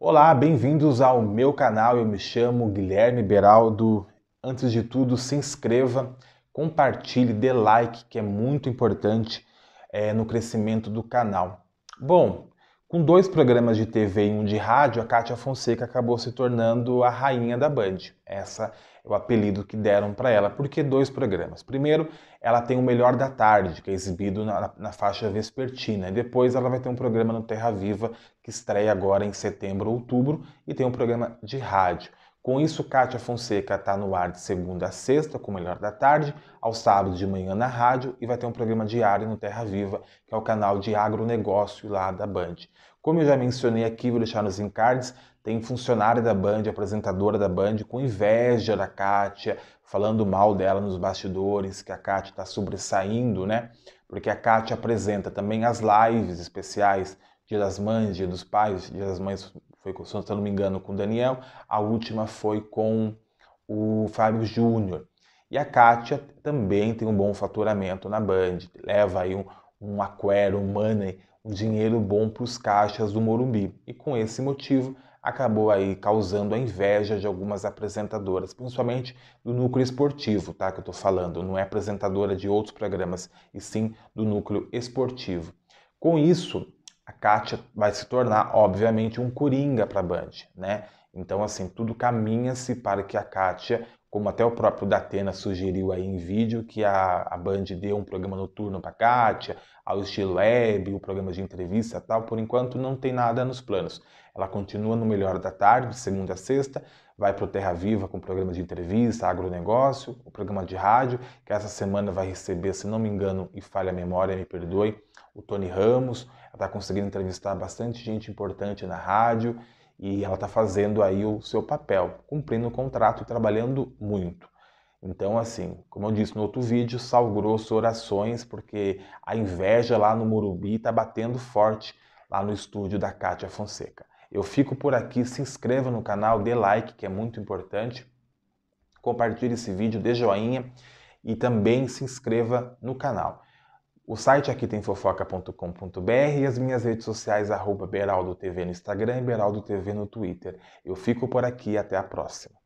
Olá, bem-vindos ao meu canal. Eu me chamo Guilherme Beraldo. Antes de tudo, se inscreva, compartilhe, dê like, que é muito importante é, no crescimento do canal. Bom, com dois programas de TV e um de rádio, a Cátia Fonseca acabou se tornando a rainha da Band. Essa é o apelido que deram para ela. Por que dois programas? Primeiro, ela tem o Melhor da Tarde, que é exibido na, na faixa vespertina. E depois ela vai ter um programa no Terra Viva, que estreia agora em setembro, outubro, e tem um programa de rádio. Com isso, Kátia Fonseca está no ar de segunda a sexta, com o melhor da tarde, aos sábados de manhã na rádio e vai ter um programa diário no Terra Viva, que é o canal de agronegócio lá da Band. Como eu já mencionei aqui, vou deixar nos encarnes, tem funcionária da Band, apresentadora da Band, com inveja da Kátia, falando mal dela nos bastidores, que a Kátia está sobressaindo, né? Porque a Kátia apresenta também as lives especiais Dia das Mães, Dia dos Pais, Dia das Mães foi com, se eu não me engano, com o Daniel. A última foi com o Fábio Júnior. E a Kátia também tem um bom faturamento na Band. Leva aí um, um aquero, um money, um dinheiro bom para os caixas do Morumbi. E com esse motivo, acabou aí causando a inveja de algumas apresentadoras, principalmente do núcleo esportivo, tá? Que eu estou falando, não é apresentadora de outros programas, e sim do núcleo esportivo. Com isso, Kátia vai se tornar, obviamente, um coringa para a Band, né? Então, assim, tudo caminha-se para que a Kátia, como até o próprio Datena sugeriu aí em vídeo, que a, a Band dê um programa noturno para a Kátia, ao estilo web, o um programa de entrevista tal. Por enquanto, não tem nada nos planos. Ela continua no Melhor da Tarde, segunda a sexta, vai para o Terra Viva com programa de entrevista, agronegócio, o programa de rádio, que essa semana vai receber, se não me engano, e falha a memória, me perdoe, o Tony Ramos. Ela está conseguindo entrevistar bastante gente importante na rádio e ela está fazendo aí o seu papel, cumprindo o contrato e trabalhando muito. Então, assim, como eu disse no outro vídeo, sal grosso, orações, porque a inveja lá no Murubi está batendo forte lá no estúdio da Cátia Fonseca. Eu fico por aqui, se inscreva no canal, dê like, que é muito importante, compartilhe esse vídeo, dê joinha e também se inscreva no canal. O site aqui tem fofoca.com.br e as minhas redes sociais, arroba Beraldo TV no Instagram e Beraldo TV no Twitter. Eu fico por aqui até a próxima.